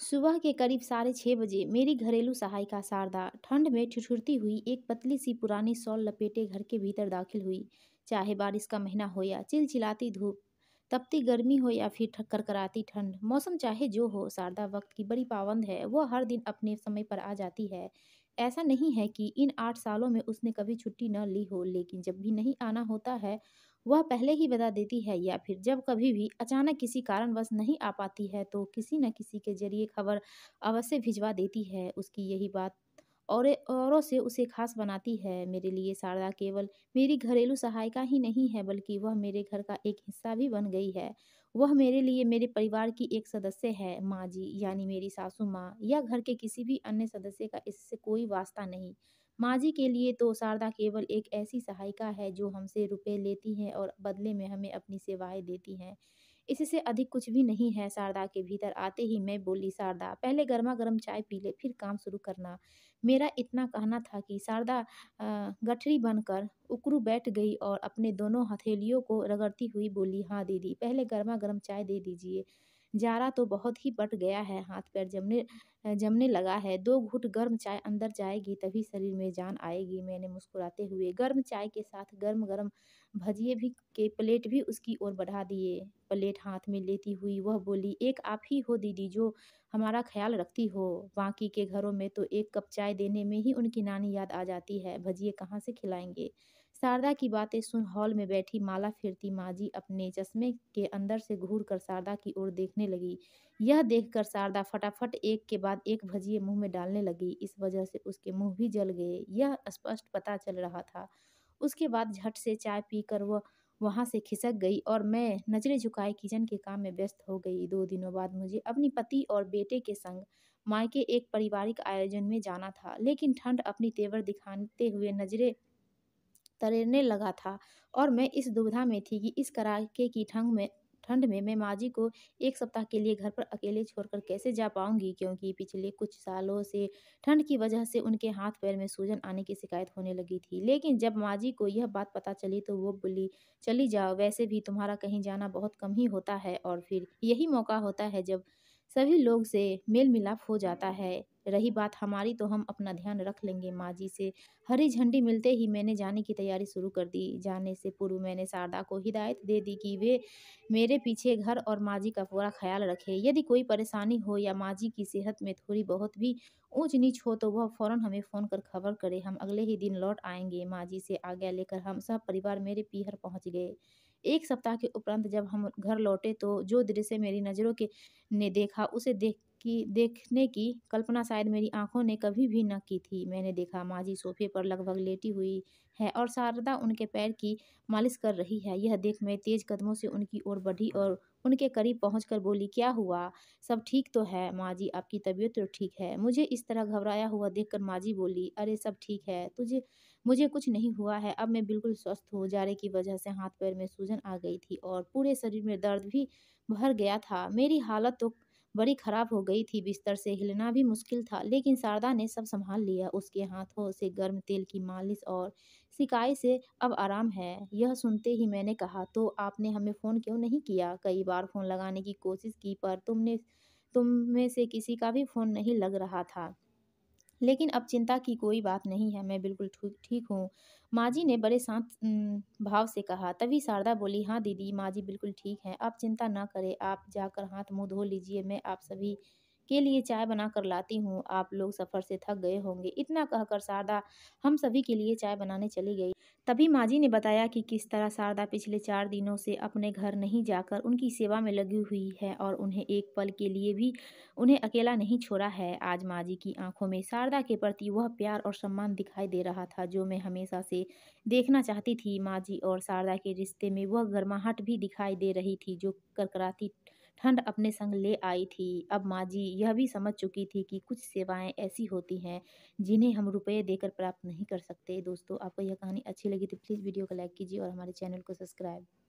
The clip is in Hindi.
सुबह के करीब साढ़े छः बजे मेरी घरेलू सहायिका शारदा ठंड में ठिठुरती हुई एक पतली सी पुरानी सॉल लपेटे घर के भीतर दाखिल हुई चाहे बारिश का महीना हो या चिलचिलाती धूप तपती गर्मी हो या फिर करकराती ठंड मौसम चाहे जो हो शारदा वक्त की बड़ी पाबंद है वह हर दिन अपने समय पर आ जाती है ऐसा नहीं है कि इन आठ सालों में उसने कभी छुट्टी न ली हो लेकिन जब भी नहीं आना होता है वह पहले ही बता देती है या फिर जब कभी भी अचानक किसी कारणवश नहीं आ पाती है तो किसी न किसी के जरिए खबर अवश्य भिजवा देती है उसकी यही बात और औरों से उसे खास बनाती है मेरे लिए शारदा केवल मेरी घरेलू सहायिका ही नहीं है बल्कि वह मेरे घर का एक हिस्सा भी बन गई है वह मेरे लिए मेरे परिवार की एक सदस्य है माँ जी यानी मेरी सासू माँ या घर के किसी भी अन्य सदस्य का इससे कोई वास्ता नहीं माजी के लिए तो शारदा केवल एक ऐसी सहायिका है जो हमसे रुपए लेती है और बदले में हमें अपनी सेवाएं देती है इससे अधिक कुछ भी नहीं है शारदा के भीतर आते ही मैं बोली शारदा पहले गर्मा गर्म चाय पी ले फिर काम शुरू करना मेरा इतना कहना था कि शारदा गठरी बनकर उकरू बैठ गई और अपने दोनों हथेलियों को रगड़ती हुई बोली हाँ दीदी पहले गर्मा गर्म चाय दे दीजिए जारा तो बहुत ही बट गया है हाथ पैर जमने जमने लगा है दो घुट गर्म चाय अंदर जाएगी तभी शरीर में जान आएगी मैंने मुस्कुराते हुए गर्म चाय के साथ गर्म गर्म भजिए भी के प्लेट भी उसकी ओर बढ़ा दिए प्लेट हाथ में लेती हुई वह बोली एक आप ही हो दीदी जो हमारा ख्याल रखती हो बाकी के घरों में तो एक कप चाय देने में ही उनकी नानी याद आ जाती है भजिए कहाँ से खिलाएंगे शारदा की बातें सुन हॉल में बैठी माला फिरती माँ जी अपने चश्मे के अंदर से घूर कर शारदा की ओर देखने लगी यह देखकर शारदा फटाफट एक के बाद एक भजिए मुंह में डालने लगी इस वजह से उसके मुंह भी जल गए यह स्पष्ट पता चल रहा था उसके बाद झट से चाय पीकर वह वहाँ से खिसक गई और मैं नजरें झुकाए किचन के काम में व्यस्त हो गई दो दिनों बाद मुझे अपनी पति और बेटे के संग मायके एक पारिवारिक आयोजन में जाना था लेकिन ठंड अपनी तेवर दिखाते हुए नजरें तरेरने लगा था और मैं इस दुविधा में थी कि इस कराके की ठंड में ठंड में मैं माँ जी को एक सप्ताह के लिए घर पर अकेले छोड़कर कैसे जा पाऊंगी क्योंकि पिछले कुछ सालों से ठंड की वजह से उनके हाथ पैर में सूजन आने की शिकायत होने लगी थी लेकिन जब माँ जी को यह बात पता चली तो वो बोली चली जाओ वैसे भी तुम्हारा कहीं जाना बहुत कम ही होता है और फिर यही मौका होता है जब सभी लोग से मेल मिलाप हो जाता है रही बात हमारी तो हम अपना ध्यान रख लेंगे माँ जी से हरी झंडी मिलते ही मैंने जाने की तैयारी शुरू कर दी जाने से पूर्व मैंने शारदा को हिदायत दे दी कि वे मेरे पीछे घर और माँ जी का पूरा ख्याल रखे यदि कोई परेशानी हो या माँ जी की सेहत में थोड़ी बहुत भी ऊंच नीच हो तो वह फ़ौरन हमें फ़ोन कर खबर करे हम अगले ही दिन लौट आएंगे माँ जी से आज्ञा लेकर हम सब परिवार मेरे पीहर पहुँच गए एक सप्ताह के उपरांत जब हम घर लौटे तो जो दृश्य मेरी नज़रों के ने देखा उसे देख की देखने की कल्पना शायद मेरी आंखों ने कभी भी न की थी मैंने देखा माँ जी सोफे पर लगभग लेटी हुई है और शारदा उनके पैर की मालिश कर रही है यह देख मैं तेज कदमों से उनकी ओर बढ़ी और उनके करीब पहुंचकर बोली क्या हुआ सब ठीक तो है माँ जी आपकी तबीयत तो ठीक है मुझे इस तरह घबराया हुआ कर माँ जी बोली अरे सब ठीक है तुझे मुझे कुछ नहीं हुआ है अब मैं बिल्कुल स्वस्थ हूँ जाड़े की वजह से हाथ पैर में सूजन आ गई थी और पूरे शरीर में दर्द भी भर गया था मेरी हालत तो बड़ी खराब हो गई थी बिस्तर से हिलना भी मुश्किल था लेकिन शारदा ने सब संभाल लिया उसके हाथों से गर्म तेल की मालिश और सिकाई से अब आराम है यह सुनते ही मैंने कहा तो आपने हमें फ़ोन क्यों नहीं किया कई बार फ़ोन लगाने की कोशिश की पर तुमने तुम में से किसी का भी फ़ोन नहीं लग रहा था लेकिन अब चिंता की कोई बात नहीं है मैं बिल्कुल ठीक हूँ माँ जी ने बड़े शांत भाव से कहा तभी शारदा बोली हाँ दीदी माँ जी बिल्कुल ठीक हैं आप चिंता ना करें आप जाकर हाथ मुंह धो लीजिए मैं आप सभी के लिए चाय बना कर लाती हूँ आप लोग सफ़र से थक गए होंगे इतना कहकर शारदा हम सभी के लिए चाय बनाने चली गई तभी माँ जी ने बताया कि किस तरह शारदा पिछले चार दिनों से अपने घर नहीं जाकर उनकी सेवा में लगी हुई है और उन्हें एक पल के लिए भी उन्हें अकेला नहीं छोड़ा है आज माँ जी की आंखों में शारदा के प्रति वह प्यार और सम्मान दिखाई दे रहा था जो मैं हमेशा से देखना चाहती थी माँ जी और शारदा के रिश्ते में वह गर्माहट भी दिखाई दे रही थी जो करकराती ठंड अपने संग ले आई थी अब माँ जी यह भी समझ चुकी थी कि कुछ सेवाएं ऐसी होती हैं जिन्हें हम रुपये देकर प्राप्त नहीं कर सकते दोस्तों आपको यह कहानी अच्छी लगी तो प्लीज़ वीडियो को लाइक कीजिए और हमारे चैनल को सब्सक्राइब